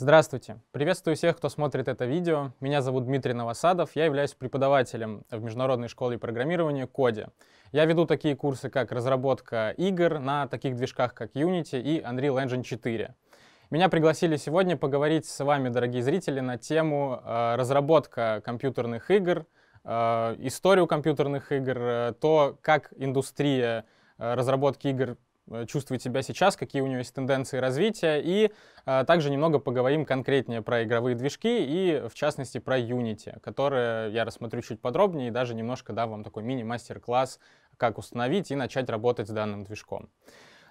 Здравствуйте! Приветствую всех, кто смотрит это видео. Меня зовут Дмитрий Новосадов, я являюсь преподавателем в Международной школе программирования Коде. Я веду такие курсы, как разработка игр на таких движках, как Unity и Unreal Engine 4. Меня пригласили сегодня поговорить с вами, дорогие зрители, на тему э, разработка компьютерных игр, э, историю компьютерных игр, э, то, как индустрия э, разработки игр Э, чувствует себя сейчас, какие у него есть тенденции развития, и а, также немного поговорим конкретнее про игровые движки и, в частности, про Unity, которые я рассмотрю чуть подробнее и даже немножко дам вам такой мини-мастер-класс, как установить и начать работать с данным движком.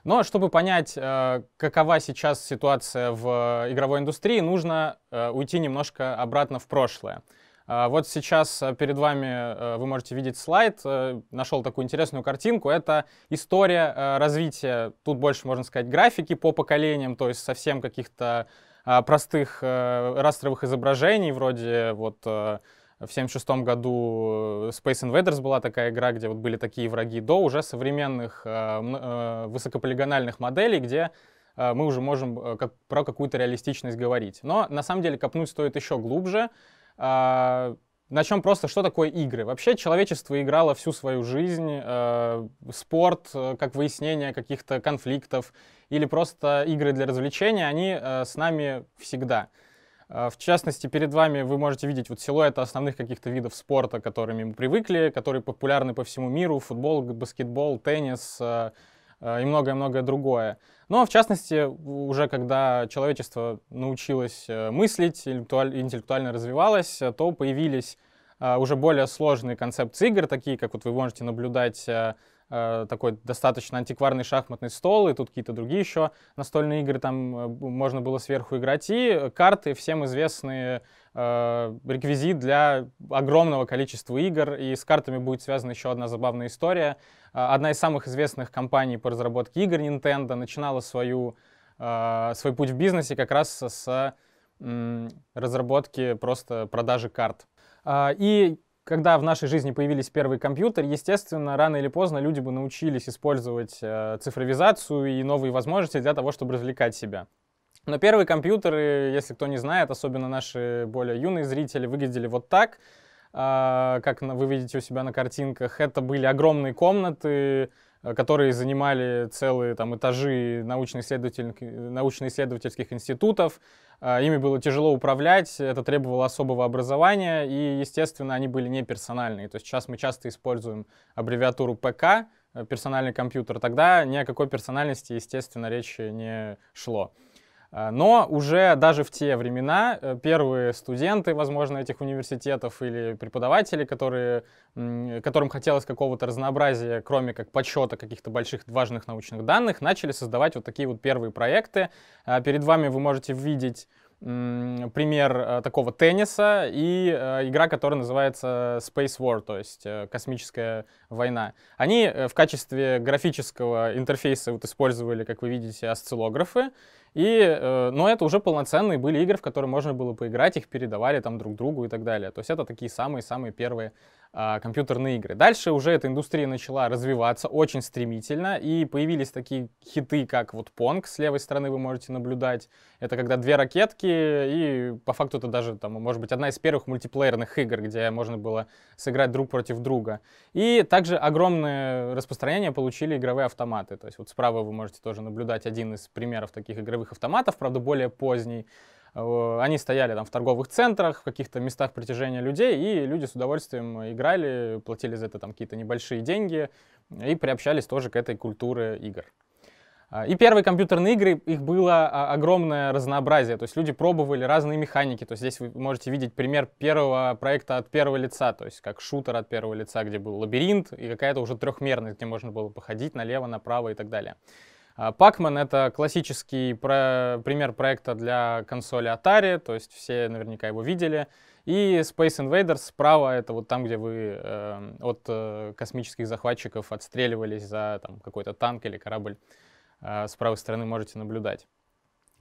Но чтобы понять, э, какова сейчас ситуация в игровой индустрии, нужно уйти немножко обратно в прошлое. А, вот сейчас э, перед вами э, вы можете видеть слайд. Э, нашел такую интересную картинку. Это история развития, тут больше можно сказать, графики по поколениям, то есть совсем каких-то а, простых растровых изображений, вроде вот в 1976 году Space Invaders была такая игра, где вот были такие враги, до уже современных высокополигональных моделей, где мы уже можем как, про какую-то реалистичность говорить. Но на самом деле копнуть стоит еще глубже. А, Начнем просто, что такое игры. Вообще человечество играло всю свою жизнь. Э, спорт, э, как выяснение каких-то конфликтов или просто игры для развлечения, они э, с нами всегда. Э, в частности, перед вами вы можете видеть вот силуэты основных каких-то видов спорта, которыми мы привыкли, которые популярны по всему миру. Футбол, баскетбол, теннис, э, Э, и многое-многое другое. Но, в частности, уже когда человечество научилось э, мыслить, интеллектуально развивалось, э, то появились уже более сложные концепции игр, такие, как вот вы можете наблюдать такой достаточно антикварный шахматный стол, и тут какие-то другие еще настольные игры там можно было сверху играть, и карты всем известные Э, реквизит для огромного количества игр, и с картами будет связана еще одна забавная история. Э, одна из самых известных компаний по разработке игр Nintendo начинала свою, э, свой путь в бизнесе как раз с разработки просто продажи карт. И когда в нашей жизни появились первые компьютеры, естественно, рано или поздно люди бы научились использовать цифровизацию и новые возможности для того, чтобы развлекать себя. Но первые компьютеры, если кто не знает, особенно наши более юные зрители, выглядели вот так, а, как вы видите у себя на картинках. Это были огромные комнаты, э, которые занимали целые там, этажи научно-исследовательских, научно-исследовательских институтов. А, ими было тяжело управлять, это требовало особого образования, и, естественно, они были не персональные. То есть сейчас мы часто используем аббревиатуру ПК, э, персональный компьютер. Тогда ни о какой персональности, естественно, речи не шло. А, но уже даже в те времена э, первые студенты, возможно, этих университетов или преподаватели, которые, которым хотелось какого-то разнообразия, кроме как подсчета каких-то больших важных научных данных, начали создавать вот такие вот первые проекты. А, перед вами вы можете видеть пример э, такого тенниса и э, игра, которая называется Space War, то есть космическая война. Они в качестве графического интерфейса вот использовали, как вы видите, осциллографы. И, э, но это уже полноценные были игры, в которые можно было поиграть, их передавали там друг другу и так далее. То есть это такие самые-самые первые а, компьютерные игры. Дальше уже эта индустрия начала развиваться очень стремительно, и появились такие хиты, как вот Pong, с левой стороны вы можете наблюдать. Это когда две ракетки, и по факту это даже, там, может быть, одна из первых мультиплеерных игр, где можно было сыграть друг против друга. И также огромное распространение получили игровые автоматы. То есть вот справа вы можете тоже наблюдать один из примеров таких игровых автоматов, правда, более поздний. Они стояли там в торговых центрах, в каких-то местах притяжения людей, и люди с удовольствием играли, платили за это там какие-то небольшие деньги и приобщались тоже к этой культуре игр. А, и первые компьютерные игры, их было а, огромное разнообразие, то есть люди пробовали разные механики, то есть здесь вы можете видеть пример первого проекта от первого лица, то есть как шутер от первого лица, где был лабиринт и какая-то уже трехмерность, где можно было походить налево, направо и так далее. Pac-Man а, — это классический про пример проекта для консоли Atari, то есть все наверняка его видели. И Space Invaders справа — это вот там, где вы э, от э, космических захватчиков отстреливались за там, какой-то танк или корабль. Э, с правой стороны можете наблюдать.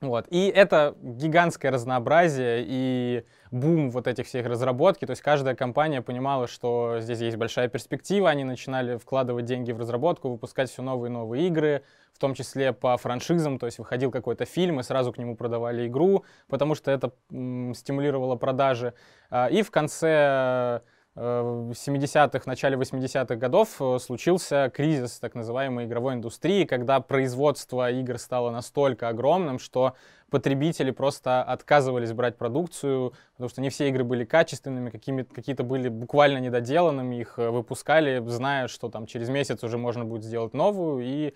Вот. И это гигантское разнообразие и бум вот этих всех разработки. То есть каждая компания понимала, что здесь есть большая перспектива. Они начинали вкладывать деньги в разработку, выпускать все новые и новые игры, в том числе по франшизам. То есть выходил какой-то фильм, и сразу к нему продавали игру, потому что это м, стимулировало продажи. А, и в конце 70-х, э, начале 80-х годов э, случился кризис так называемой игровой индустрии, когда производство игр стало настолько огромным, что потребители просто отказывались брать продукцию, потому что не все игры были качественными, какие-то были буквально недоделанными, их э, выпускали, зная, что там через месяц уже можно будет сделать новую и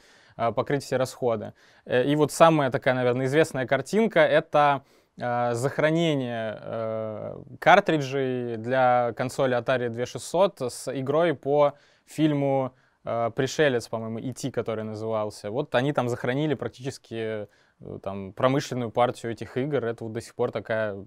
покрыть все расходы. И вот самая такая, наверное, известная картинка — это Э, захоронение э, картриджей для консоли Atari 2600 с игрой по фильму э, «Пришелец», по-моему, ИТ, «E который назывался. Вот они там захоронили практически там, промышленную партию этих игр. Это вот до сих пор такая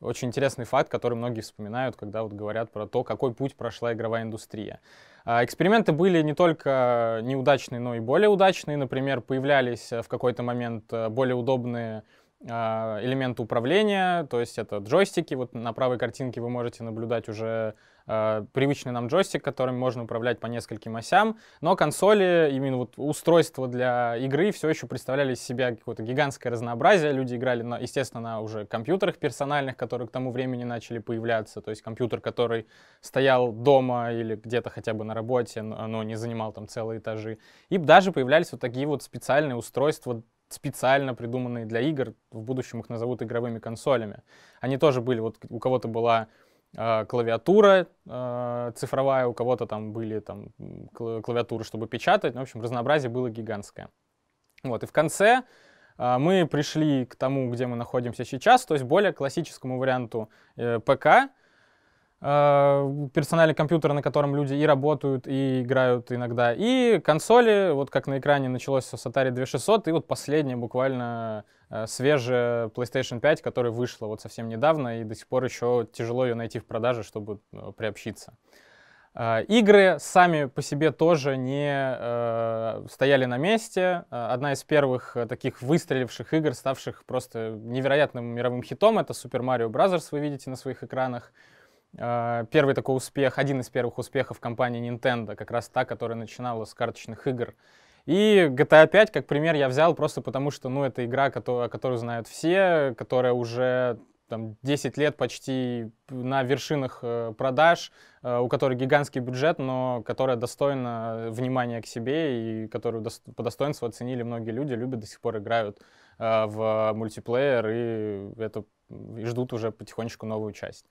очень интересный факт, который многие вспоминают, когда вот говорят про то, какой путь прошла игровая индустрия. А, эксперименты были не только неудачные, но и более удачные. Например, появлялись в какой-то момент более удобные а, элементы управления, то есть это джойстики. Вот на правой картинке вы можете наблюдать уже э, привычный нам джойстик, которым можно управлять по нескольким осям. Но консоли, именно вот устройства для игры все еще представляли из себя какое-то гигантское разнообразие. Люди играли, на, естественно, на уже компьютерах персональных, которые к тому времени начали появляться. То есть компьютер, который стоял дома или где-то хотя бы на работе, но не занимал там целые этажи. И даже появлялись вот такие вот специальные устройства специально придуманные для игр, в будущем их назовут игровыми консолями. Они тоже были, вот у кого-то была э, клавиатура э, цифровая, у кого-то там были там клавиатуры, чтобы печатать, ну, в общем, разнообразие было гигантское. Вот, и в конце э, мы пришли к тому, где мы находимся сейчас, то есть более классическому варианту э, ПК, Э, персональный компьютер, на котором люди и работают, и играют иногда. И консоли, вот как на экране началось с Atari 2600, и вот последняя буквально э, свежая PlayStation 5, которая вышла вот совсем недавно, и до сих пор еще тяжело ее найти в продаже, чтобы ну, приобщиться. Э, игры сами по себе тоже не э, стояли на месте. Одна из первых таких выстреливших игр, ставших просто невероятным мировым хитом, это Super Mario Bros. вы видите на своих экранах. А, первый такой успех, один из первых успехов компании Nintendo, как раз та, которая начинала с карточных игр. И GTA 5, как пример, я взял просто потому, что, ну, это игра, которую, о которой знают все, которая уже там, 10 лет почти на вершинах э, продаж, э, у которой гигантский бюджет, но которая достойна э, внимания к себе и которую по достоинству оценили многие люди, любят, до сих пор играют в мультиплеер и, это, и ждут уже потихонечку новую часть.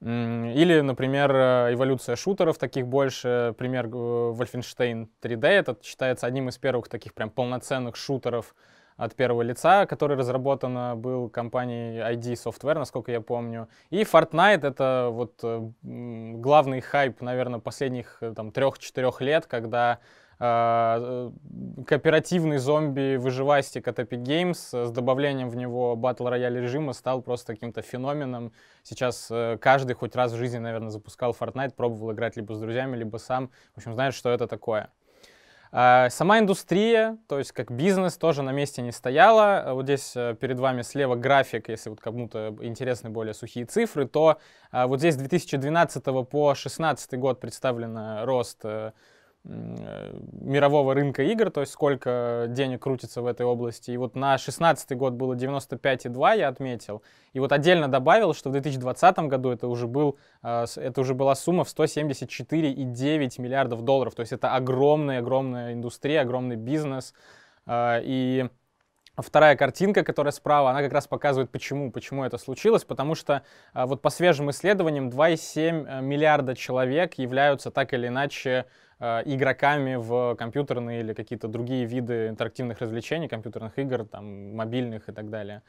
Или, например, э, эволюция шутеров, таких больше. Пример э, Wolfenstein 3D, этот считается одним из первых таких прям полноценных шутеров от первого лица, который разработан э, был компанией ID Software, насколько я помню. И Fortnite — это вот главный хайп, наверное, последних там трех-четырех лет, когда Э, кооперативный зомби выживастик от Epic э, Games с добавлением в него батл рояль режима стал просто каким-то феноменом. Сейчас э, каждый хоть раз в жизни, наверное, запускал Fortnite, пробовал играть либо с друзьями, либо сам. В общем, знает, что это такое. А, сама индустрия, то есть как бизнес, тоже на месте не стояла. А вот здесь перед вами слева график, если вот кому-то интересны более сухие цифры, то а, вот здесь с 2012 по 2016 год представлен рост Э, мирового рынка игр, то есть сколько денег крутится в этой области. И вот на 2016 год было 95,2, я отметил. И вот отдельно добавил, что в 2020 году это уже, был, э, это уже была сумма в 174,9 миллиардов долларов. То есть это огромная-огромная индустрия, огромный бизнес. Э, и Вторая картинка, которая справа, она как раз показывает, почему, почему это случилось, потому что вот по свежим исследованиям 2,7 миллиарда человек являются так или иначе Э, игроками в компьютерные или какие-то другие виды интерактивных развлечений, компьютерных игр, там, мобильных и так далее,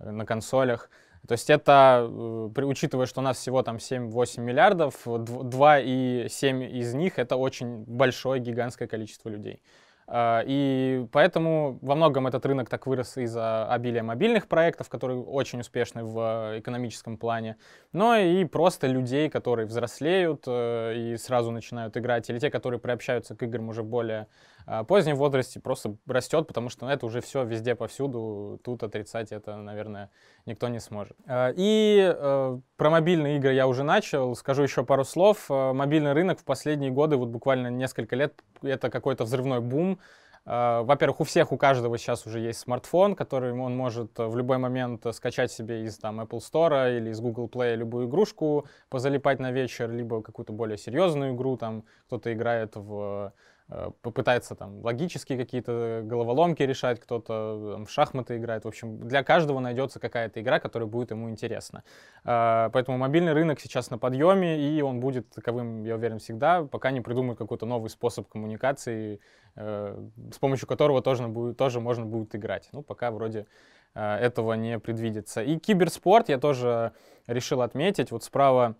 э, на консолях. То есть это, э, учитывая, что у нас всего там 7-8 миллиардов, 2,7 из них — это очень большое гигантское количество людей. А, и поэтому во многом этот рынок так вырос из-за обилия мобильных проектов, которые очень успешны в экономическом плане, но и просто людей, которые взрослеют э, и сразу начинают играть, или те, которые приобщаются к играм уже более а позднем возрасте просто растет, потому что ну, это уже все везде, повсюду. Тут отрицать это, наверное, никто не сможет. А, и э, про мобильные игры я уже начал. Скажу еще пару слов. А, мобильный рынок в последние годы, вот буквально несколько лет, это какой-то взрывной бум. А, во-первых, у всех, у каждого сейчас уже есть смартфон, который он может в любой момент скачать себе из там, Apple Store или из Google Play любую игрушку, позалипать на вечер, либо какую-то более серьезную игру, там кто-то играет в Э, попытается там логические какие-то головоломки решать, кто-то э, в шахматы играет. В общем, для каждого найдется какая-то игра, которая будет ему интересна. Э, поэтому мобильный рынок сейчас на подъеме, и он будет таковым, я уверен, всегда, пока не придумают какой-то новый способ коммуникации, с помощью которого тоже, будет, тоже можно будет играть. Ну, пока вроде этого не предвидится. И киберспорт я тоже решил отметить. Вот справа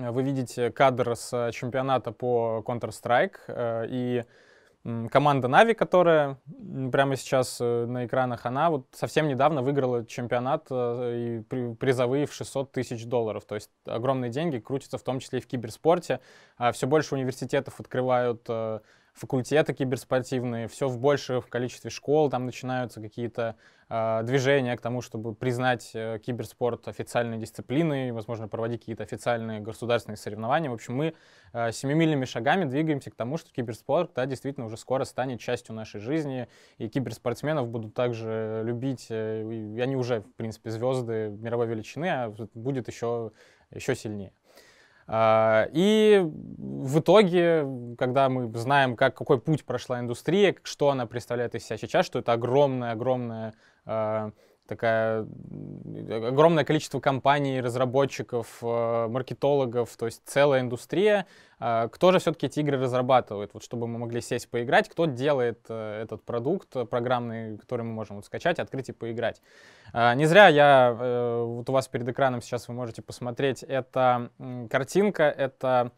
Э, вы видите кадр с э, чемпионата по Counter-Strike, э, и команда Нави, которая прямо сейчас на экранах, она вот совсем недавно выиграла чемпионат и призовые в 600 тысяч долларов. То есть огромные деньги крутятся в том числе и в киберспорте. А Все больше университетов открывают факультеты киберспортивные, все в большем количестве школ, там начинаются какие-то э, движения к тому, чтобы признать э, киберспорт официальной дисциплиной, возможно, проводить какие-то официальные государственные соревнования. В общем, мы э, семимильными шагами двигаемся к тому, что киберспорт, да, действительно уже скоро станет частью нашей жизни, и киберспортсменов будут также любить, э, и они уже, в принципе, звезды мировой величины, а будет еще, еще сильнее. А, и в итоге, когда мы знаем, как, какой путь прошла индустрия, что она представляет из себя сейчас, что это огромная-огромная такая огромное количество компаний, разработчиков, э, маркетологов, то есть целая индустрия. А, кто же все-таки эти игры разрабатывает? Вот чтобы мы могли сесть поиграть, кто делает э, этот продукт программный, который мы можем вот скачать, открыть и поиграть. А, не зря я, э, вот у вас перед экраном сейчас вы можете посмотреть, это картинка, это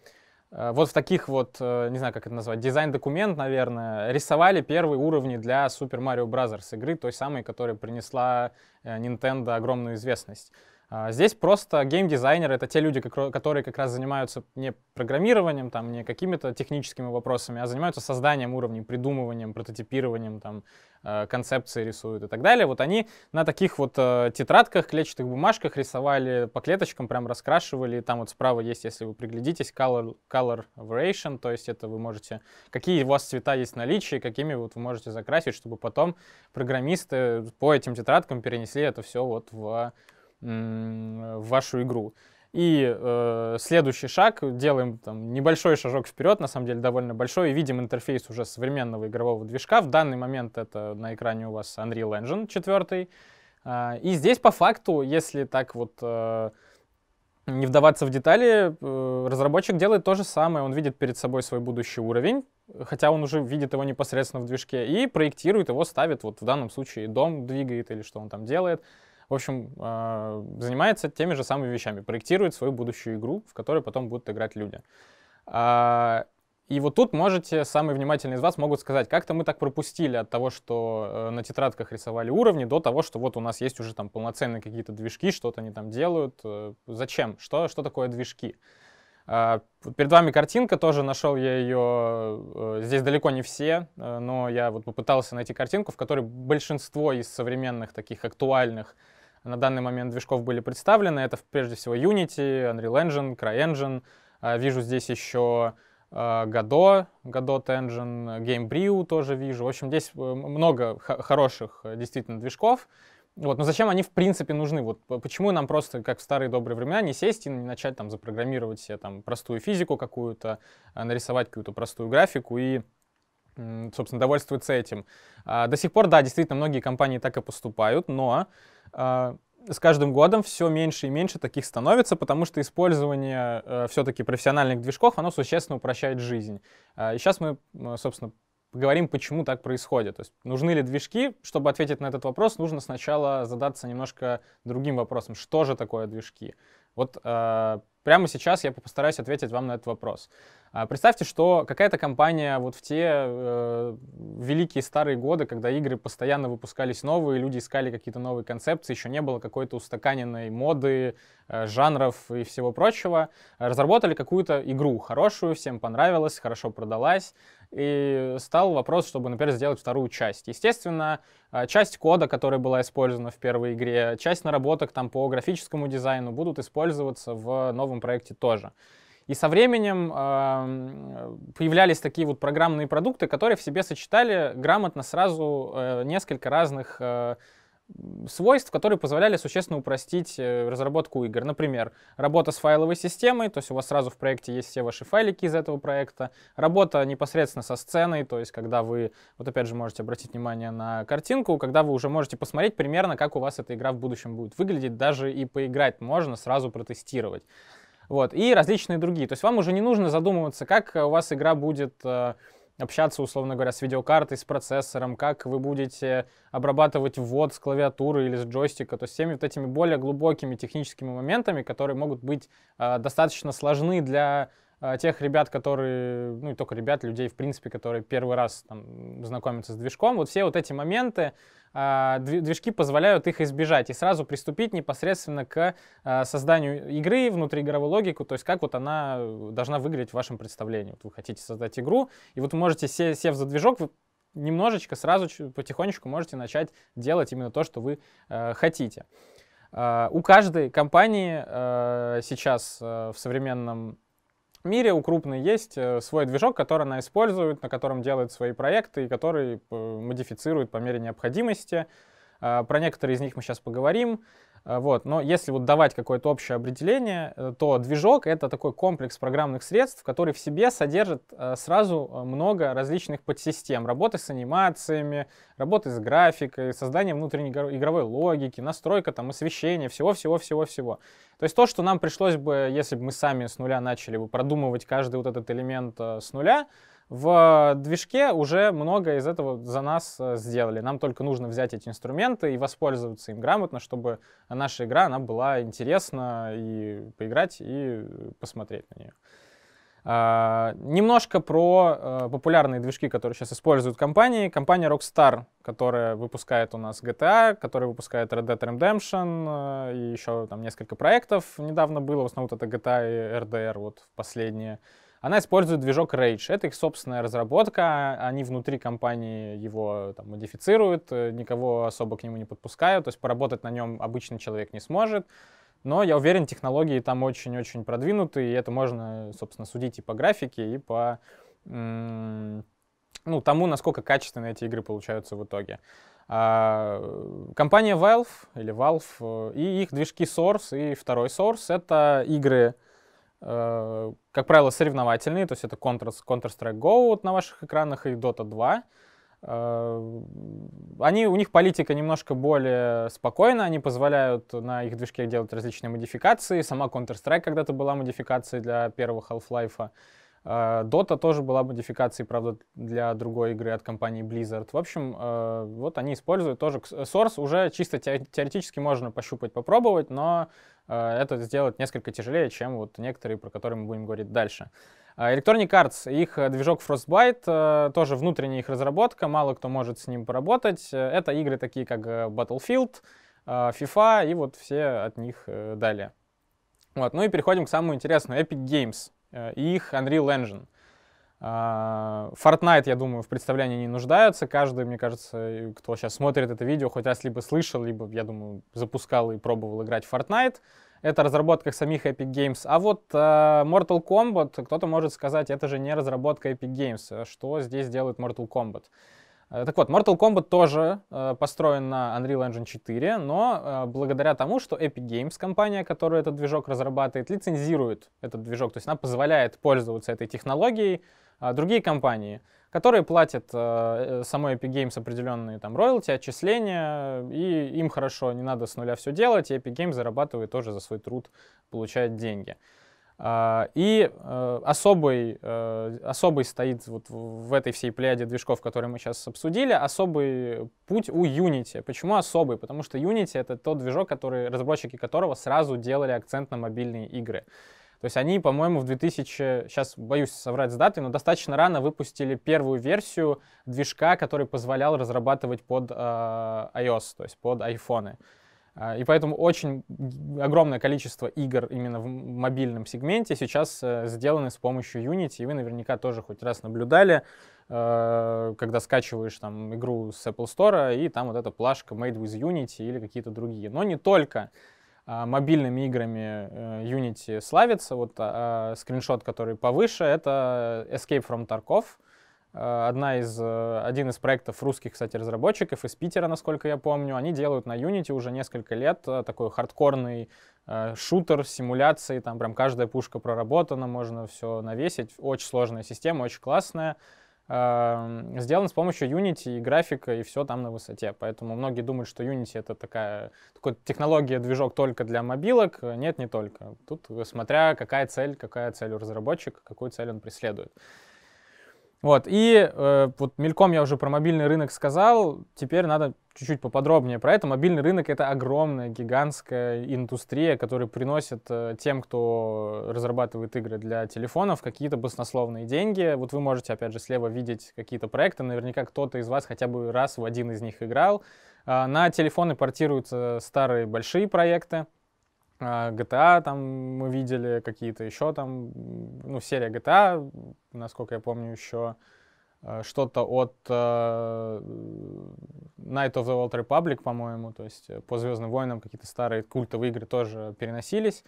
Э, вот в таких вот, э, не знаю, как это назвать, дизайн-документ, наверное, рисовали первые уровни для Super Mario Bros. игры, той самой, которая принесла э, Nintendo огромную известность. А, здесь просто геймдизайнеры — это те люди, которые как раз занимаются не программированием, там, не какими-то техническими вопросами, а занимаются созданием уровней, придумыванием, прототипированием, там, э, концепции рисуют и так далее. Вот они на таких вот э, тетрадках, клетчатых бумажках рисовали по клеточкам, прям раскрашивали. Там вот справа есть, если вы приглядитесь, color, color variation, то есть это вы можете, какие у вас цвета есть в наличии, какими вот вы можете закрасить, чтобы потом программисты по этим тетрадкам перенесли это все вот в в вашу игру. И э, следующий шаг, делаем там, небольшой шажок вперед, на самом деле довольно большой, и видим интерфейс уже современного игрового движка. В данный момент это на экране у вас Unreal Engine 4. Э, а, и здесь по факту, если так вот э, не вдаваться в детали, э, разработчик делает то же самое. Он видит перед собой свой будущий уровень, хотя он уже видит его непосредственно в движке, и проектирует его, ставит, вот в данном случае дом двигает или что он там делает в общем, а, занимается теми же самыми вещами, проектирует свою будущую игру, в которой потом будут играть люди. А, и вот тут можете, самые внимательные из вас могут сказать, как-то мы так пропустили от того, что э, на тетрадках рисовали уровни, до того, что вот у нас есть уже там полноценные какие-то движки, что-то они там делают. Э, зачем? Что, что такое движки? А, перед вами картинка, тоже нашел я ее, э, здесь далеко не все, но я вот попытался найти картинку, в которой большинство из современных таких актуальных на данный момент движков были представлены. Это прежде всего Unity, Unreal Engine, CryEngine. А, вижу здесь еще а, Godot, Godot Engine, GameBrew тоже вижу. В общем, здесь э, много хороших э, действительно движков. Вот, но зачем они в принципе нужны? Вот почему нам просто, как в старые добрые времена, не сесть и не начать там запрограммировать себе там простую физику какую-то, а нарисовать какую-то простую графику и собственно, довольствуются этим. А, до сих пор, да, действительно, многие компании так и поступают, но а, с каждым годом все меньше и меньше таких становится, потому что использование э, все-таки профессиональных движков, оно существенно упрощает жизнь. А, и сейчас мы, собственно, поговорим, почему так происходит. То есть нужны ли движки? Чтобы ответить на этот вопрос, нужно сначала задаться немножко другим вопросом. Что же такое движки? Вот Прямо сейчас я постараюсь ответить вам на этот вопрос. А, представьте, что какая-то компания вот в те э, великие старые годы, когда игры постоянно выпускались новые, люди искали какие-то новые концепции, еще не было какой-то устаканенной моды, э, жанров и всего прочего, разработали какую-то игру хорошую, всем понравилась, хорошо продалась, и стал вопрос, чтобы, например, сделать вторую часть. Естественно, а, часть кода, которая была использована в первой игре, часть наработок там по графическому дизайну будут использоваться в новом проекте тоже. И со временем э, появлялись такие вот программные продукты, которые в себе сочетали грамотно сразу э, несколько разных э, свойств, которые позволяли существенно упростить э, разработку игр. Например, работа с файловой системой, то есть у вас сразу в проекте есть все ваши файлики из этого проекта, работа непосредственно со сценой, то есть когда вы, вот опять же, можете обратить внимание на картинку, когда вы уже можете посмотреть примерно, как у вас эта игра в будущем будет выглядеть, даже и поиграть можно, сразу протестировать. Вот, и различные другие. То есть вам уже не нужно задумываться, как у вас игра будет э, общаться, условно говоря, с видеокартой, с процессором, как вы будете обрабатывать ввод с клавиатуры или с джойстика, то есть всеми вот этими более глубокими техническими моментами, которые могут быть э, достаточно сложны для а, тех ребят, которые, ну и только ребят, людей, в принципе, которые первый раз там, знакомятся с движком, вот все вот эти моменты, а, движки позволяют их избежать и сразу приступить непосредственно к а, созданию игры, внутри внутриигровой логику, то есть как вот она должна выглядеть в вашем представлении. Вот вы хотите создать игру, и вот вы можете, сев за движок, вы немножечко сразу потихонечку можете начать делать именно то, что вы э, хотите. У каждой компании э, сейчас э, в современном мире у крупной есть э, свой движок, который она использует, на котором делает свои проекты и который э, модифицирует по мере необходимости. Э, про некоторые из них мы сейчас поговорим. А, вот. Но если вот давать какое-то общее определение, э, то движок — это такой комплекс программных средств, который в себе содержит э, сразу э, много различных подсистем. Работы с анимациями, работы с графикой, создание внутренней игровой логики, настройка там освещения, всего-всего-всего-всего. То есть то, что нам пришлось бы, если бы мы сами с нуля начали бы продумывать каждый вот этот элемент с нуля — в движке уже много из этого за нас э, сделали. Нам только нужно взять эти инструменты и воспользоваться им грамотно, чтобы наша игра она была интересна и поиграть, и посмотреть на нее. Uh, немножко про uh, популярные движки, которые сейчас используют компании. Компания Rockstar, которая выпускает у нас GTA, которая выпускает Red Dead Redemption uh, и еще там несколько проектов недавно было. В основном это GTA и RDR, вот в последние. Uh, она использует движок Rage. Это их собственная разработка. Они внутри компании его там, модифицируют, э, никого особо к нему не подпускают. То есть поработать на нем обычный человек не сможет. Но я уверен, технологии там очень-очень продвинуты, и это можно, собственно, судить и по графике, и по ну, тому, насколько качественно эти игры получаются в итоге. А, компания Valve или Valve э, и их движки Source и второй Source — это игры, Э, как правило, соревновательные, то есть это Counter-Strike Go вот на ваших экранах и Dota 2. Э, они, у них политика немножко более спокойна, они позволяют на их движке делать различные модификации. Сама Counter-Strike когда-то была модификацией для первого Half-Life. А, Dota тоже была модификацией, правда, для другой игры от компании Blizzard. В общем, а, вот они используют тоже. Source уже чисто теоретически можно пощупать, попробовать, но а, это сделать несколько тяжелее, чем вот некоторые, про которые мы будем говорить дальше. Electronic Arts, их э, движок Frostbite, э, тоже внутренняя их разработка, мало кто может с ним поработать. Это игры такие, как э, Battlefield, FIFA и вот все от них далее. Вот, ну и переходим к самому интересному, Epic Games. Э, и их Unreal Engine. А, Fortnite, я думаю, в представлении не нуждаются. Каждый, мне кажется, кто сейчас смотрит это видео, хоть раз либо слышал, либо, я думаю, запускал и пробовал играть в Fortnite. Это разработка самих Epic Games. А вот э, Mortal Kombat, кто-то может сказать, это же не разработка Epic Games. Что здесь делает Mortal Kombat? Э, так вот, Mortal Kombat тоже э, построен на Unreal Engine 4, но э, благодаря тому, что Epic Games, компания, которая этот движок разрабатывает, лицензирует этот движок, то есть она позволяет пользоваться этой технологией э, другие компании, которые платят э, э, самой Epic Games определенные там роялти, отчисления, и им хорошо, не надо с нуля все делать, и Epic Games зарабатывает тоже за свой труд, получает деньги. А, и особый, э, особый э, стоит вот в этой всей пляде движков, которые мы сейчас обсудили, особый путь у Unity. Почему особый? Потому что Unity — это тот движок, который, разработчики которого сразу делали акцент на мобильные игры. То есть они, по-моему, в 2000, сейчас боюсь соврать с датой, но достаточно рано выпустили первую версию движка, который позволял разрабатывать под э, iOS, то есть под айфоны. А, и поэтому очень огромное количество игр именно в мобильном сегменте сейчас э, сделаны с помощью Unity, и вы наверняка тоже хоть раз наблюдали, э, когда скачиваешь там игру с Apple Store, и там вот эта плашка Made with Unity или какие-то другие. Но не только а, мобильными играми э, Unity славится. Вот а, скриншот, который повыше, это Escape from Tarkov — Э, одна из, э, один из проектов русских, кстати, разработчиков из Питера, насколько я помню. Они делают на Unity уже несколько лет э, такой хардкорный шутер симуляции, Там прям каждая пушка проработана, можно все навесить. Очень сложная система, очень классная. Эм, сделан с помощью Unity и графика, и все там на высоте. Поэтому многие думают, что Unity — это такая, такая технология, движок только для мобилок. Нет, не только. Тут смотря какая цель, какая цель у разработчика, какую цель он преследует. Вот, и э, вот мельком я уже про мобильный рынок сказал, теперь надо чуть-чуть поподробнее про это. Мобильный рынок — это огромная, гигантская индустрия, которая приносит э, тем, кто разрабатывает игры для телефонов, какие-то баснословные деньги. Вот вы можете, опять же, слева видеть какие-то проекты, наверняка кто-то из вас хотя бы раз в один из них играл. Э, на телефоны портируются старые большие проекты, а, GTA там мы видели какие-то еще там, ну, серия GTA, насколько я помню, еще э, что-то от э, Night of the Old Republic, по-моему, то есть э, по Звездным войнам какие-то старые культовые игры тоже переносились.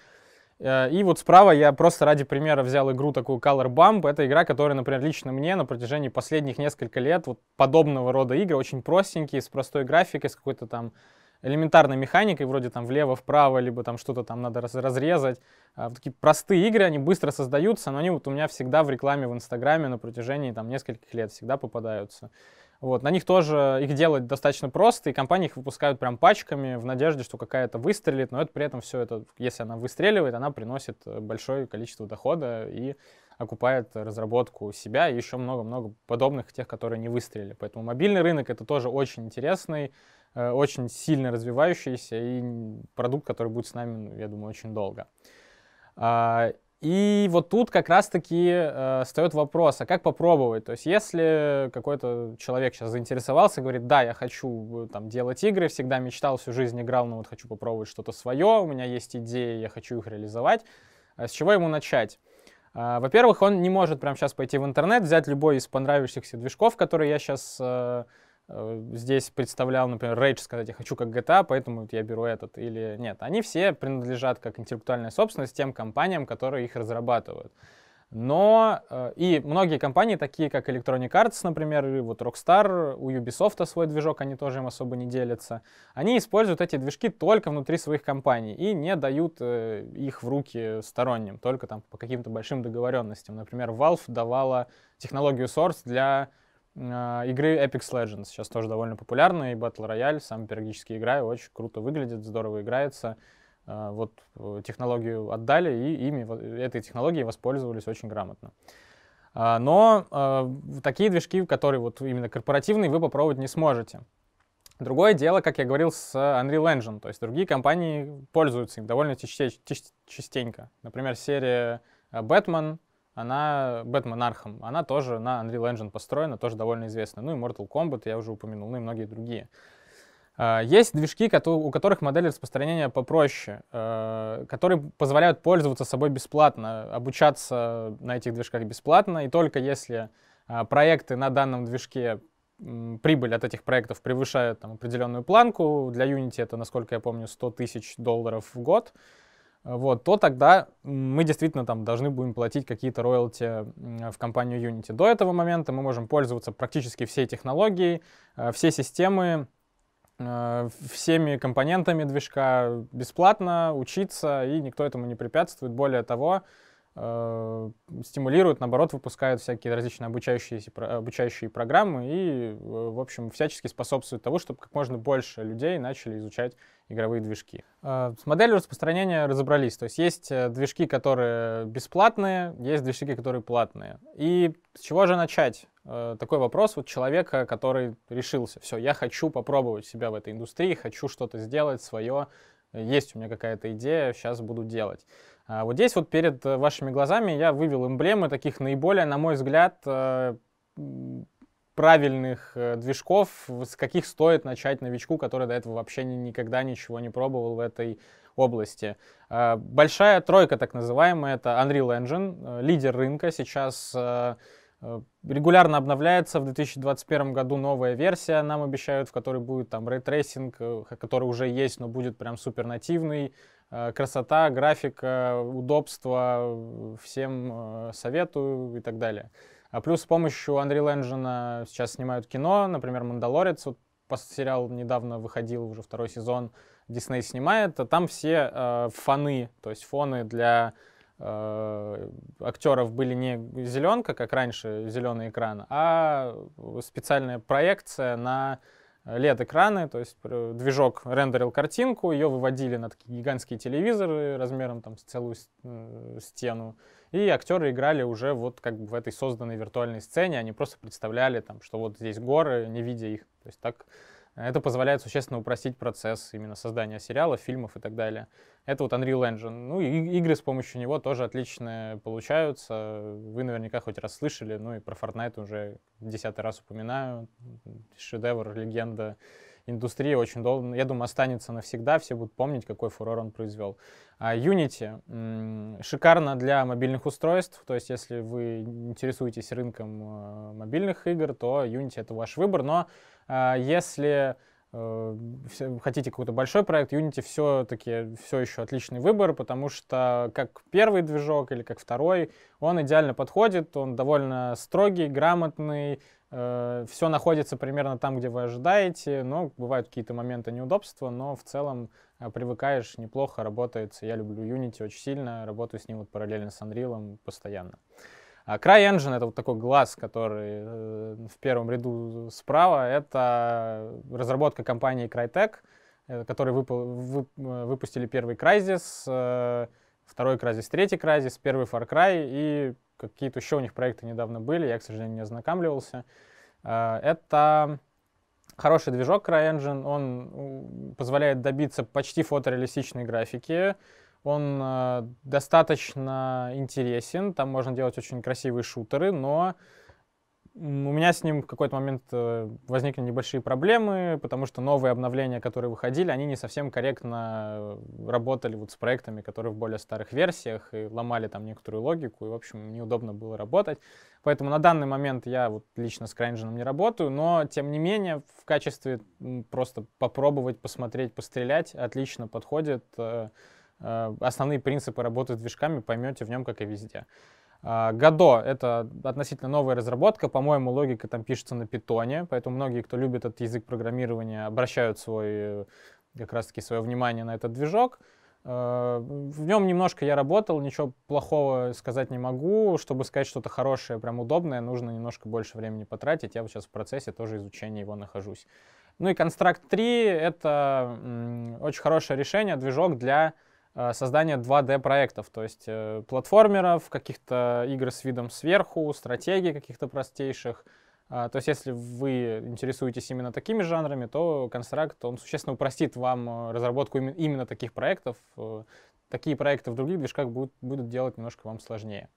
Э, и вот справа я просто ради примера взял игру такую Color Bump. Это игра, которая, например, лично мне на протяжении последних нескольких лет вот подобного рода игры, очень простенькие, с простой графикой, с какой-то там элементарной механикой, вроде там влево-вправо, либо там что-то там надо раз разрезать. А, вот такие простые игры, они быстро создаются, но они вот у меня всегда в рекламе в Инстаграме на протяжении там нескольких лет всегда попадаются. Вот, на них тоже их делать достаточно просто, и компании их выпускают прям пачками в надежде, что какая-то выстрелит, но это при этом все это, если она выстреливает, она приносит э, большое количество дохода и окупает разработку себя и еще много-много подобных тех, которые не выстрелили. Поэтому мобильный рынок это тоже очень интересный Э, очень сильно развивающийся и продукт, который будет с нами, ну, я думаю, очень долго. А, и вот тут как раз-таки э, встает вопрос, а как попробовать? То есть если какой-то человек сейчас заинтересовался, говорит, да, я хочу э, там, делать игры, всегда мечтал, всю жизнь играл, но вот хочу попробовать что-то свое, у меня есть идеи, я хочу их реализовать, э, с чего ему начать? А, во-первых, он не может прямо сейчас пойти в интернет, взять любой из понравившихся движков, которые я сейчас... Э, здесь представлял, например, Rage сказать, я хочу как GTA, поэтому я беру этот, или нет. Они все принадлежат как интеллектуальная собственность тем компаниям, которые их разрабатывают. Но э, и многие компании, такие как Electronic Arts, например, и вот Rockstar, у Ubisoft свой движок, они тоже им особо не делятся, они используют эти движки только внутри своих компаний и не дают э, их в руки сторонним, только там по каким-то большим договоренностям. Например, Valve давала технологию Source для а, игры Apex Legends. Сейчас тоже довольно популярный Battle Royale, сам периодически играю, очень круто выглядит, здорово играется. А, вот э, технологию отдали, и ими, этой технологией воспользовались очень грамотно. А, но такие движки, которые вот именно корпоративные, вы попробовать не сможете. Другое дело, как я говорил, с Unreal Engine. То есть другие компании пользуются им довольно частенько. Например, серия э, Batman, она Бэтмен Архам, она тоже на Unreal Engine построена, тоже довольно известна. Ну и Mortal Kombat я уже упомянул, ну и многие другие. А, есть движки, у которых модели распространения попроще, а, которые позволяют пользоваться собой бесплатно, обучаться на этих движках бесплатно, и только если а, проекты на данном движке прибыль от этих проектов превышает там, определенную планку, для Unity это, насколько я помню, 100 тысяч долларов в год, вот, то тогда мы действительно там должны будем платить какие-то роялти в компанию Unity. До этого момента мы можем пользоваться практически всей технологией, э, все системы, э, всеми компонентами движка бесплатно, учиться, и никто этому не препятствует. Более того, Э, стимулируют, наоборот, выпускают всякие различные обучающие обучающие программы и, э, в общем, всячески способствуют тому, чтобы как можно больше людей начали изучать игровые движки. Э, с моделью распространения разобрались. То есть есть движки, которые бесплатные, есть движки, которые платные. И с чего же начать? Такой вопрос вот человека, который решился, все, я хочу попробовать себя в этой индустрии, хочу что-то сделать свое, есть у меня какая-то идея, сейчас буду делать. А вот здесь вот перед э, вашими глазами я вывел эмблемы таких наиболее, на мой взгляд, э, правильных э, движков, с каких стоит начать новичку, который до этого вообще никогда ничего не пробовал в этой области. А, большая тройка, так называемая, это Unreal Engine, лидер рынка сейчас Э, регулярно обновляется. В 2021 году новая версия нам обещают, в которой будет там рейтрейсинг, э, который уже есть, но будет прям супер нативный. Э, красота, графика, удобство. Всем советую и так далее. А плюс с помощью Unreal Engine сейчас снимают кино, например, «Мандалорец». Вот сериал недавно выходил, уже второй сезон. Дисней снимает, а там все э, фоны, то есть фоны для Э, актеров были не зеленка, как раньше зеленый экран, а специальная проекция на LED-экраны, то есть движок рендерил картинку, ее выводили на такие гигантские телевизоры размером там с целую стену, и актеры играли уже вот как бы в этой созданной виртуальной сцене, они просто представляли там, что вот здесь горы, не видя их, то есть так это позволяет существенно упростить процесс именно создания сериалов, фильмов и так далее. Это вот Unreal Engine. Ну и игры с помощью него тоже отлично получаются. Вы наверняка хоть раз слышали, ну и про Fortnite уже десятый раз упоминаю. Шедевр, легенда, индустрии очень долго, я думаю, останется навсегда, все будут помнить, какой фурор он произвел. А, Unity шикарно для мобильных устройств, то есть если вы интересуетесь рынком э, мобильных игр, то Unity — это ваш выбор, но а, если э, хотите какой-то большой проект, Unity все-таки все еще отличный выбор, потому что как первый движок или как второй, он идеально подходит, он довольно строгий, грамотный, Э, Все находится примерно там, где вы ожидаете. Но бывают какие-то моменты неудобства, но в целом э, привыкаешь, неплохо работает. Я люблю Unity очень сильно, работаю с ним вот параллельно с Unreal постоянно. А Engine это вот такой глаз, который э, в первом ряду справа. Это разработка компании Crytek, которые выпустили первый Crysis, второй Crysis, третий Crysis, первый Far Cry и какие-то еще у них проекты недавно были, я, к сожалению, не ознакомливался. Э, это хороший движок CryEngine, он позволяет добиться почти фотореалистичной графики, он э, достаточно интересен, там можно делать очень красивые шутеры, но у меня с ним в какой-то момент э, возникли небольшие проблемы, потому что новые обновления, которые выходили, они не совсем корректно э, работали вот с проектами, которые в более старых версиях, и ломали там некоторую логику, и, в общем, неудобно было работать. Поэтому на данный момент я вот лично с CryEngine не работаю, но, тем не менее, в качестве просто попробовать, посмотреть, пострелять отлично подходит. Э, основные принципы работы с движками поймете в нем, как и везде. Годо а, это относительно новая разработка. По-моему, логика там пишется на питоне, поэтому многие, кто любит этот язык программирования, обращают свой, э, как раз-таки свое внимание на этот движок. Э, в нем немножко я работал, ничего плохого сказать не могу. Чтобы сказать что-то хорошее, прям удобное, нужно немножко больше времени потратить. Я вот сейчас в процессе тоже изучения его нахожусь. Ну и Construct 3 — это очень хорошее решение, движок для Э, создание 2D-проектов, то есть э, платформеров, каких-то игр с видом сверху, стратегий каких-то простейших. А, то есть если вы интересуетесь именно такими жанрами, то Construct, он существенно упростит вам э, разработку именно таких проектов. Такие проекты в других движках будут, будут делать немножко вам сложнее.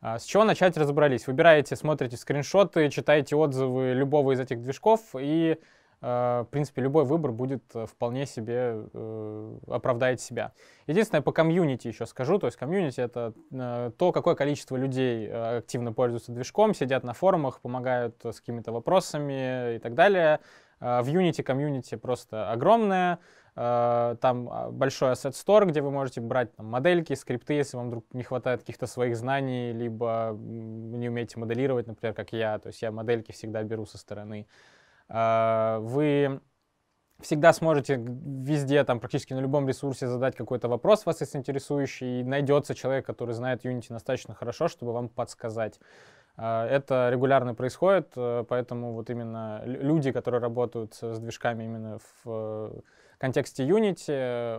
А, с чего начать разобрались? Выбираете, смотрите скриншоты, читаете отзывы любого из этих движков и Э, в принципе, любой выбор будет э, вполне себе э, оправдает себя. Единственное, по комьюнити еще скажу, то есть комьюнити — это то, какое количество людей активно пользуются движком, сидят на форумах, помогают с какими-то вопросами и так далее. В Unity комьюнити просто огромное, там а, большой Asset Store, где вы можете брать там, модельки, скрипты, если вам вдруг не хватает каких-то своих знаний, либо не умеете моделировать, например, как я, то есть я модельки всегда беру со стороны. А, вы всегда сможете везде, там, практически на любом ресурсе задать какой-то вопрос, вас если интересующий, и найдется человек, который знает Unity достаточно хорошо, чтобы вам подсказать. А, это регулярно происходит, э, поэтому вот именно люди, которые работают с движками именно в э, контексте Unity,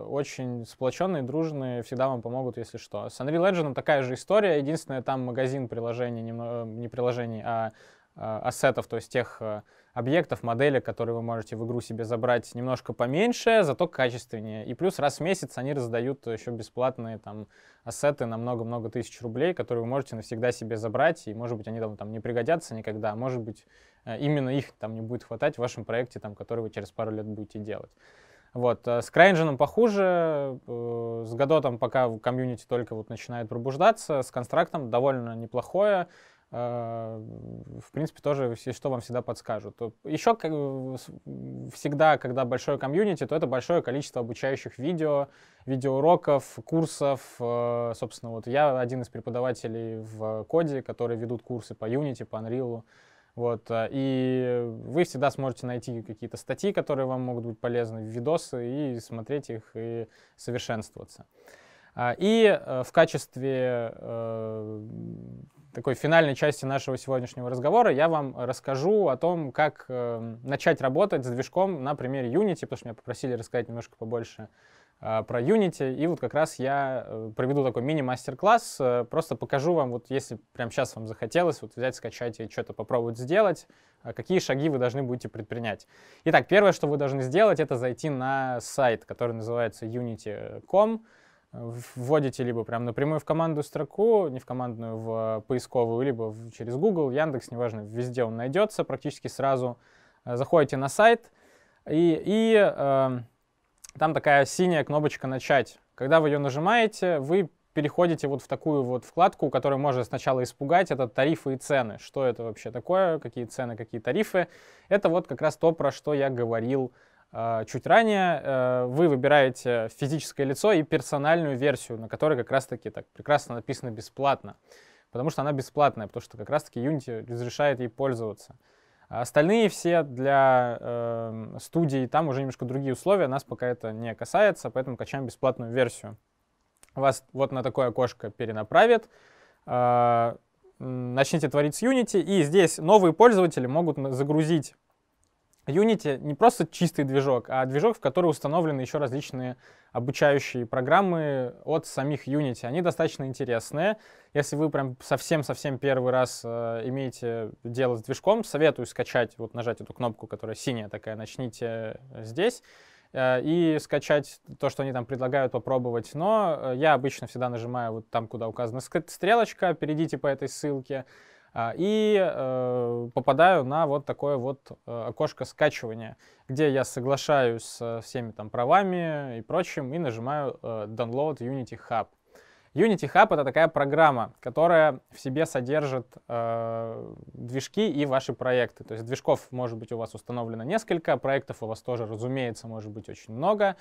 э, очень сплоченные, дружные, всегда вам помогут, если что. С Unreal Engine такая же история, единственное, там магазин приложений, не приложений, а а, ассетов, то есть тех а, объектов, моделей, которые вы можете в игру себе забрать, немножко поменьше, зато качественнее. И плюс раз в месяц они раздают еще бесплатные там ассеты на много-много тысяч рублей, которые вы можете навсегда себе забрать, и, может быть, они там, там не пригодятся никогда, а может быть, э, именно их там не будет хватать в вашем проекте, там, который вы через пару лет будете делать. Вот. Э, с CryEngine похуже, э, с Godot пока в комьюнити только вот начинает пробуждаться, с констрактом довольно неплохое, а, в принципе, тоже, все что, вам всегда подскажут. Еще как, всегда, когда большое комьюнити, то это большое количество обучающих видео, видеоуроков, курсов. Э, собственно, вот я один из преподавателей в коде, которые ведут курсы по Unity, по Unreal. Вот, э, и вы всегда сможете найти какие-то статьи, которые вам могут быть полезны, видосы, и смотреть их, и совершенствоваться. А, и э, в качестве такой финальной части нашего сегодняшнего разговора я вам расскажу о том, как э, начать работать с движком на примере Unity, потому что меня попросили рассказать немножко побольше э, про Unity. И вот как раз я э, проведу такой мини-мастер-класс, э, просто покажу вам, вот если прямо сейчас вам захотелось, вот взять, скачать и что-то попробовать сделать, э, какие шаги вы должны будете предпринять. Итак, первое, что вы должны сделать, это зайти на сайт, который называется unity.com. Э, вводите либо прям напрямую в командную строку, не в командную, в э, поисковую, либо через Google, Яндекс, неважно, везде он найдется, практически сразу э, заходите на сайт, и, и э, там такая синяя кнопочка «Начать». Когда вы ее нажимаете, вы переходите вот в такую вот вкладку, которая может сначала испугать, это тарифы и цены. Что это вообще такое, какие цены, какие тарифы. Это вот как раз то, про что я говорил а, чуть ранее, э, вы выбираете физическое лицо и персональную версию, на которой как раз-таки так прекрасно написано бесплатно. Потому что она бесплатная, потому что как раз-таки Unity разрешает ей пользоваться. А остальные все для э, эм, студий, там уже немножко другие условия, нас пока это не касается, поэтому качаем бесплатную версию. Вас вот на такое окошко перенаправят. Э, начните творить с Unity, и здесь новые пользователи могут загрузить Unity не просто чистый движок, а движок, в который установлены еще различные обучающие программы от самих Unity. Они достаточно интересные. Если вы прям совсем-совсем первый раз э, имеете дело с движком, советую скачать, вот нажать эту кнопку, которая синяя такая, начните э, здесь э, и скачать то, что они там предлагают попробовать. Но э, я обычно всегда нажимаю вот там, куда указана стрелочка, перейдите по этой ссылке, а, и э, попадаю на вот такое вот э, окошко скачивания, где я соглашаюсь со всеми там правами и прочим и нажимаю э, Download Unity Hub. Unity Hub — это такая программа, которая в себе содержит э, движки и ваши проекты. То есть движков может быть у вас установлено несколько, проектов у вас тоже, разумеется, может быть очень много.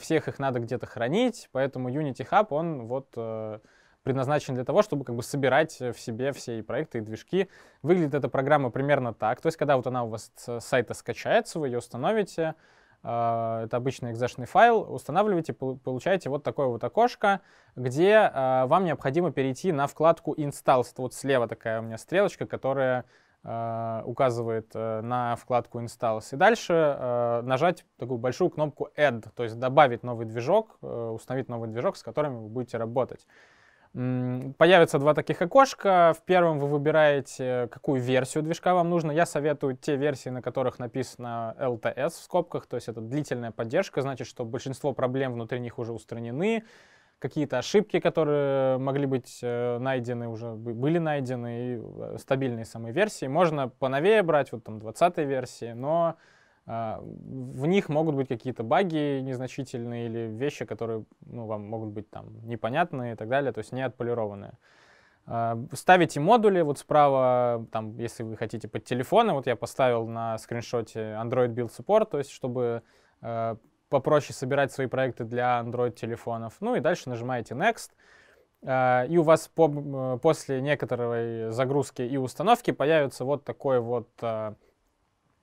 Всех их надо где-то хранить, поэтому Unity Hub, он вот... Э, предназначен для того, чтобы как бы собирать э, в себе все и проекты, и движки. Выглядит эта программа примерно так. То есть, когда вот она у вас с сайта скачается, вы ее установите, э, это обычный экзешный файл, устанавливаете, получаете вот такое вот окошко, где э, вам необходимо перейти на вкладку Installs. Вот слева такая у меня стрелочка, которая указывает на вкладку Installs. И дальше нажать такую большую кнопку Add, то есть добавить новый движок, установить новый движок, с которым вы будете работать. Появится два таких окошка. В первом вы выбираете, какую версию движка вам нужно. Я советую те версии, на которых написано LTS в скобках, то есть это длительная поддержка, значит, что большинство проблем внутри них уже устранены, какие-то ошибки, которые могли быть э, найдены, уже были найдены, и э, стабильные самые версии. Можно поновее брать, вот там 20 версии, но а, в них могут быть какие-то баги незначительные или вещи, которые ну, вам могут быть там непонятные и так далее, то есть не отполированные. А, ставите модули вот справа, там, если вы хотите под телефоны, вот я поставил на скриншоте Android Build Support, то есть чтобы э, попроще собирать свои проекты для Android телефонов. Ну и дальше нажимаете Next. А, и у вас по, э, после некоторой загрузки и установки появится вот такой вот э,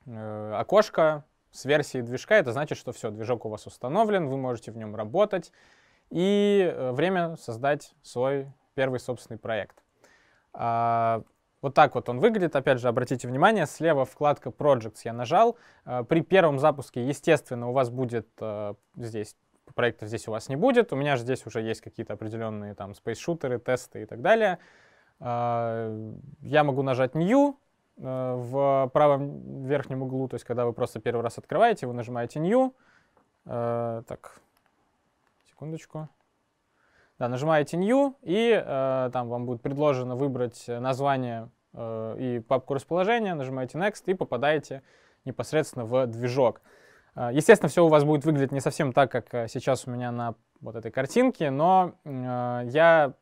Э, окошко с версией движка. Это значит, что все, движок у вас установлен, вы можете в нем работать. И э, время создать свой первый собственный проект. А, вот так вот он выглядит. Опять же, обратите внимание, слева вкладка Projects я нажал. Э, при первом запуске, естественно, у вас будет здесь проектов здесь у вас не будет. У меня же здесь уже есть какие-то определенные там спейс-шутеры, тесты и так далее. Я могу нажать New, Э, в правом верхнем углу, то есть когда вы просто первый раз открываете, вы нажимаете New, э, так, секундочку, да, нажимаете New, и э, там вам будет предложено выбрать название и папку расположения, нажимаете Next и попадаете непосредственно в движок. Естественно, все у вас будет выглядеть не совсем так, как сейчас у меня на вот этой картинке, но я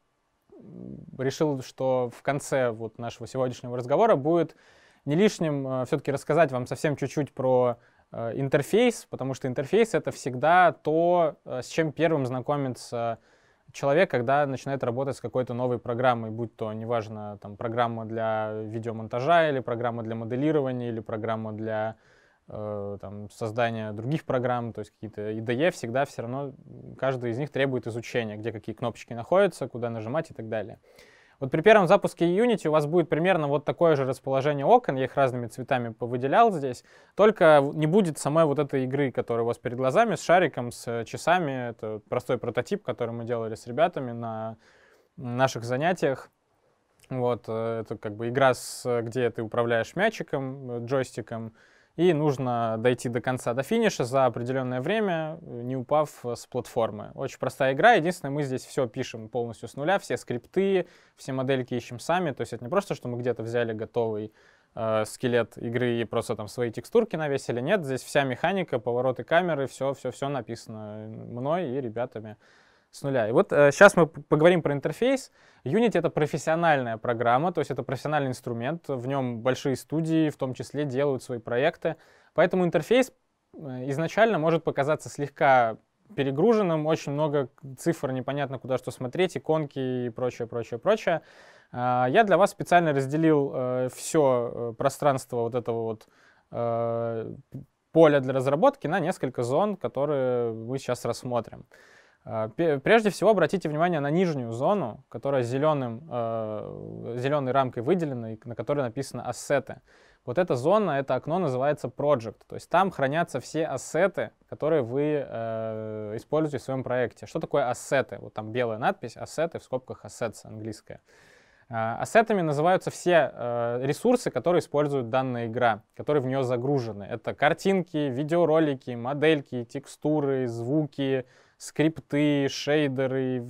решил, что в конце вот нашего сегодняшнего разговора будет не лишним э, все-таки рассказать вам совсем чуть-чуть про э, интерфейс, потому что интерфейс — это всегда то, э, с чем первым знакомится человек, когда начинает работать с какой-то новой программой, будь то, неважно, там, программа для видеомонтажа или программа для моделирования или программа для Э, там, создания других программ, то есть какие-то IDE e всегда все равно, каждый из них требует изучения, где какие кнопочки находятся, куда нажимать и так далее. Вот при первом запуске Unity у вас будет примерно вот такое же расположение окон, я их разными цветами повыделял здесь, только не будет самой вот этой игры, которая у вас перед глазами, с шариком, с часами. Это простой прототип, который мы делали с ребятами на наших занятиях. Вот, э, это как бы игра, с, где ты управляешь мячиком, э, джойстиком, и нужно дойти до конца, до финиша за определенное время, не упав с платформы. Очень простая игра, единственное, мы здесь все пишем полностью с нуля, все скрипты, все модельки ищем сами, то есть это не просто, что мы где-то взяли готовый э, скелет игры и просто там свои текстурки навесили, нет, здесь вся механика, повороты камеры, все-все-все написано мной и ребятами с нуля. И вот э, сейчас мы поговорим про интерфейс. Unity — это профессиональная программа, то есть это профессиональный инструмент. В нем большие студии в том числе делают свои проекты. Поэтому интерфейс э, изначально может показаться слегка перегруженным, очень много цифр, непонятно куда что смотреть, иконки и прочее, прочее, прочее. А, я для вас специально разделил э, все э, пространство вот этого вот поля для разработки на несколько зон, которые мы сейчас рассмотрим. А, прежде всего обратите внимание на нижнюю зону, которая зеленым, э, зеленой рамкой выделена и на которой написано ассеты. Вот эта зона, это окно называется Project. То есть там хранятся все ассеты, которые вы э, используете в своем проекте. Что такое ассеты? Вот там белая надпись ассеты в скобках assets английская. А, ассетами называются все э, ресурсы, которые используют данная игра, которые в нее загружены. Это картинки, видеоролики, модельки, текстуры, звуки, скрипты, шейдеры,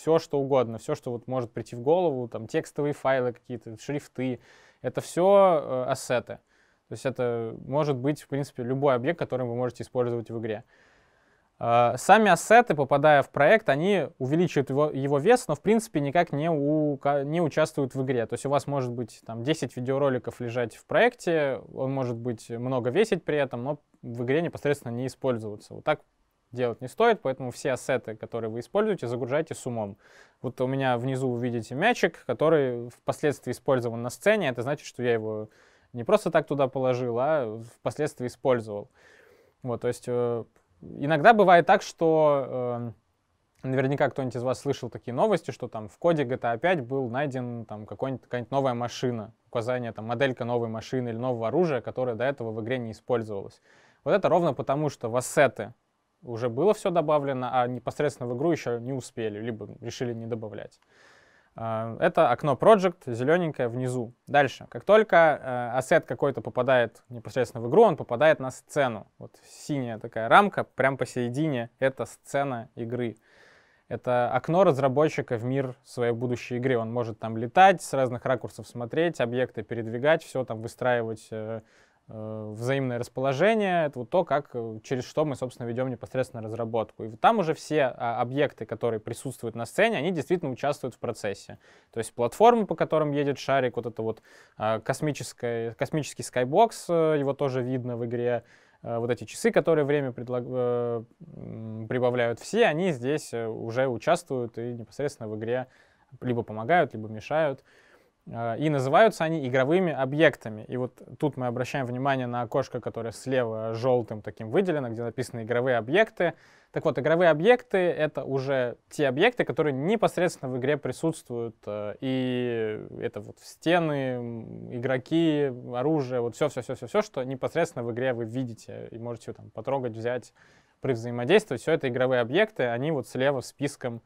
все что угодно, все, что вот может прийти в голову, там текстовые файлы какие-то, шрифты, это все э, ассеты. То есть это может быть, в принципе, любой объект, который вы можете использовать в игре. А, сами ассеты, попадая в проект, они увеличивают его, его вес, но, в принципе, никак не, у, не участвуют в игре. То есть у вас может быть там 10 видеороликов лежать в проекте, он может быть много весить при этом, но в игре непосредственно не использоваться. Вот так делать не стоит, поэтому все ассеты, которые вы используете, загружайте с умом. Вот у меня внизу вы видите мячик, который впоследствии использован на сцене. Это значит, что я его не просто так туда положил, а впоследствии использовал. Вот, то есть э, иногда бывает так, что э, наверняка кто-нибудь из вас слышал такие новости, что там в коде GTA 5 был найден там какой-нибудь, какая-нибудь новая машина, указание там моделька новой машины или нового оружия, которое до этого в игре не использовалось. Вот это ровно потому, что в ассеты уже было все добавлено, а непосредственно в игру еще не успели, либо решили не добавлять. А, это окно Project, зелененькое внизу. Дальше. Как только э, ассет какой-то попадает непосредственно в игру, он попадает на сцену. Вот синяя такая рамка, прямо посередине, это сцена игры. Это окно разработчика в мир своей будущей игры. Он может там летать, с разных ракурсов смотреть, объекты передвигать, все там выстраивать э, Э, взаимное расположение, это вот то, как, э, через что мы, собственно, ведем непосредственно разработку. И вот там уже все а, объекты, которые присутствуют на сцене, они действительно участвуют в процессе. То есть платформы, по которым едет шарик, вот это вот а, космическое, космический скайбокс, э, его тоже видно в игре, вот эти часы, которые время предлаг... прибавляют все, они здесь уже участвуют и непосредственно в игре либо помогают, либо мешают. А, и называются они игровыми объектами. И вот тут мы обращаем внимание на окошко, которое слева желтым таким выделено, где написаны игровые объекты. Так вот, игровые объекты — это уже те объекты, которые непосредственно в игре присутствуют. Э, и это вот стены, игроки, оружие, вот все-все-все-все, что непосредственно в игре вы видите и можете там потрогать, взять при взаимодействии. Все это игровые объекты, они вот слева списком списком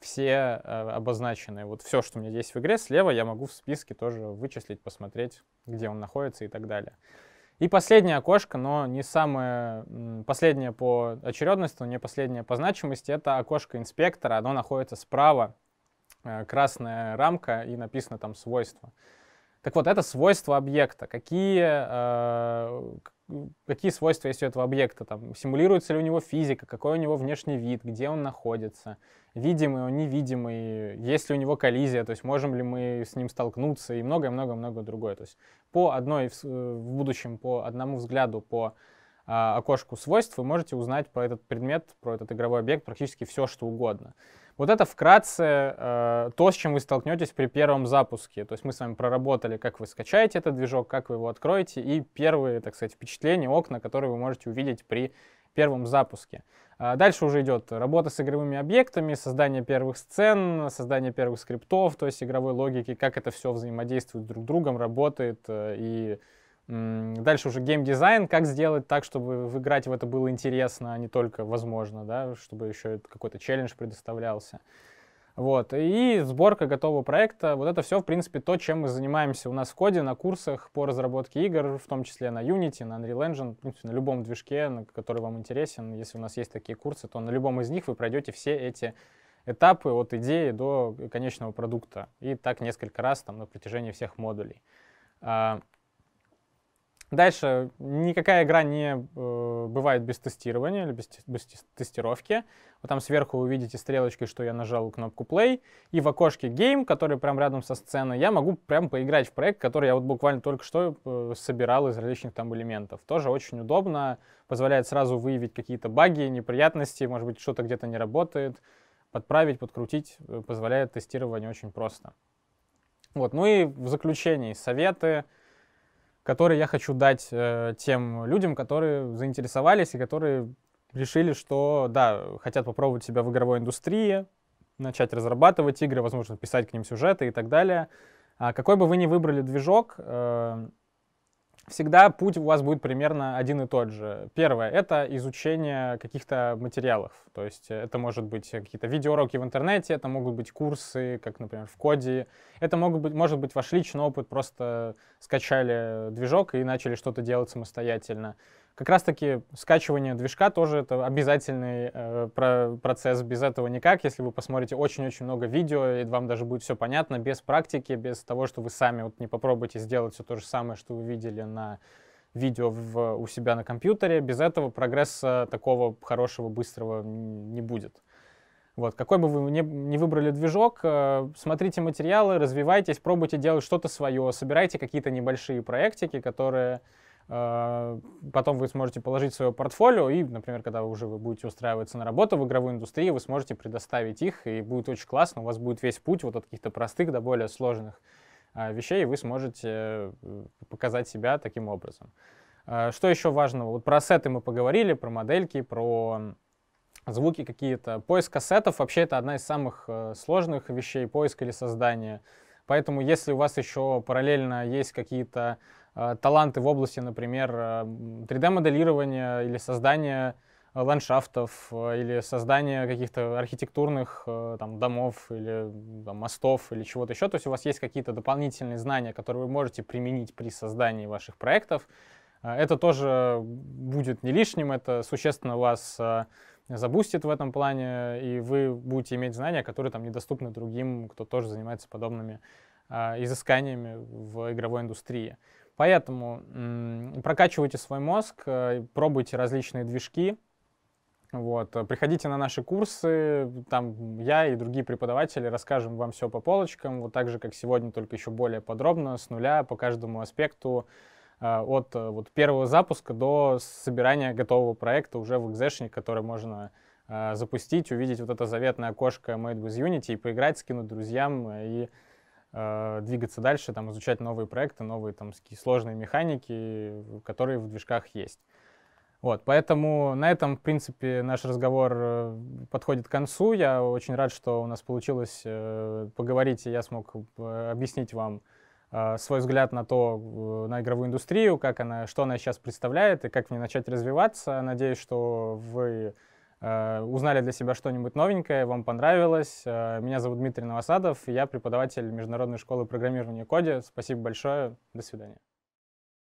все э, обозначены. Вот все, что у меня есть в игре, слева я могу в списке тоже вычислить, посмотреть, где он находится и так далее. И последнее окошко, но не самое последнее по очередности, не последнее по значимости, это окошко инспектора. Оно находится справа, э, красная рамка и написано там свойство Так вот, это свойство объекта. Какие, э, какие свойства есть у этого объекта? Там, симулируется ли у него физика, какой у него внешний вид, где он находится — видимый, он невидимый, есть ли у него коллизия, то есть можем ли мы с ним столкнуться и многое-многое-многое другое. То есть по одной, в будущем, по одному взгляду, по а, окошку свойств вы можете узнать про этот предмет, про этот игровой объект практически все, что угодно. Вот это вкратце э, то, с чем вы столкнетесь при первом запуске. То есть мы с вами проработали, как вы скачаете этот движок, как вы его откроете, и первые, так сказать, впечатления, окна, которые вы можете увидеть при первом запуске. А, дальше уже идет работа с игровыми объектами, создание первых сцен, создание первых скриптов, то есть игровой логики, как это все взаимодействует друг с другом, работает. Э, и дальше уже геймдизайн, как сделать так, чтобы в играть в это было интересно, а не только возможно, да, чтобы еще какой-то челлендж предоставлялся. Вот. И сборка готового проекта. Вот это все, в принципе, то, чем мы занимаемся у нас в коде, на курсах по разработке игр, в том числе на Unity, на Unreal Engine, в принципе, на любом движке, на который вам интересен. Если у нас есть такие курсы, то на любом из них вы пройдете все эти этапы от идеи до конечного продукта. И так несколько раз там на протяжении всех модулей. А, Дальше никакая игра не э, бывает без тестирования или без, без тестировки. Вот там сверху вы видите стрелочкой, что я нажал кнопку play. И в окошке game, который прям рядом со сценой, я могу прям поиграть в проект, который я вот буквально только что э, собирал из различных там элементов. Тоже очень удобно, позволяет сразу выявить какие-то баги, неприятности, может быть, что-то где-то не работает. Подправить, подкрутить э, позволяет тестирование очень просто. Вот, ну и в заключении советы — который я хочу дать э, тем людям, которые заинтересовались и которые решили, что, да, хотят попробовать себя в игровой индустрии, начать разрабатывать игры, возможно, писать к ним сюжеты и так далее. А какой бы вы ни выбрали движок, э, всегда путь у вас будет примерно один и тот же. Первое — это изучение каких-то материалов. То есть это может быть какие-то видеоуроки в интернете, это могут быть курсы, как, например, в коде. Это могут быть, может быть ваш личный опыт, просто скачали движок и начали что-то делать самостоятельно как раз-таки скачивание движка тоже это обязательный э, про процесс, без этого никак. Если вы посмотрите очень-очень много видео, и вам даже будет все понятно, без практики, без того, что вы сами вот не попробуете сделать все то же самое, что вы видели на видео в, у себя на компьютере, без этого прогресса такого хорошего, быстрого не будет. Вот, какой бы вы ни, ни выбрали движок, э, смотрите материалы, развивайтесь, пробуйте делать что-то свое, собирайте какие-то небольшие проектики, которые а, потом вы сможете положить свое портфолио, и, например, когда уже вы будете устраиваться на работу в игровой индустрии, вы сможете предоставить их, и будет очень классно, у вас будет весь путь вот от каких-то простых до более сложных а, вещей, и вы сможете э, показать себя таким образом. А, что еще важного? Вот про сеты мы поговорили, про модельки, про звуки какие-то. Поиск ассетов вообще это одна из самых э, сложных вещей, поиск или создание. Поэтому если у вас еще параллельно есть какие-то Э, таланты в области, например, 3D-моделирования э, или создания э, ландшафтов или создания каких-то архитектурных там, домов или там, мостов или чего-то еще. То есть у вас есть какие-то дополнительные знания, которые вы можете применить при создании ваших проектов. Это тоже будет не лишним, это существенно вас забустит в этом плане, и вы будете иметь знания, которые там недоступны другим, кто тоже занимается подобными изысканиями в игровой индустрии. Поэтому прокачивайте свой мозг, э, пробуйте различные движки, вот. Э, приходите на наши курсы, там я и другие преподаватели расскажем вам все по полочкам, вот так же, как сегодня, только еще более подробно, с нуля, по каждому аспекту, э, от вот, первого запуска до собирания готового проекта уже в экзешник, который можно запустить, увидеть вот это заветное окошко Made with Unity и поиграть, скинуть друзьям и Э, двигаться дальше, там, изучать новые проекты, новые там, сложные механики, которые в движках есть. Вот, поэтому на этом, в принципе, наш разговор э, подходит к концу. Я очень рад, что у нас получилось э, поговорить, и я смог объяснить вам свой взгляд на то, на игровую индустрию, как она, что она сейчас представляет и как в ней начать развиваться. Надеюсь, что вы Э, узнали для себя что-нибудь новенькое, вам понравилось. Э, меня зовут Дмитрий Новосадов, я преподаватель Международной школы программирования Коди. Спасибо большое, до свидания.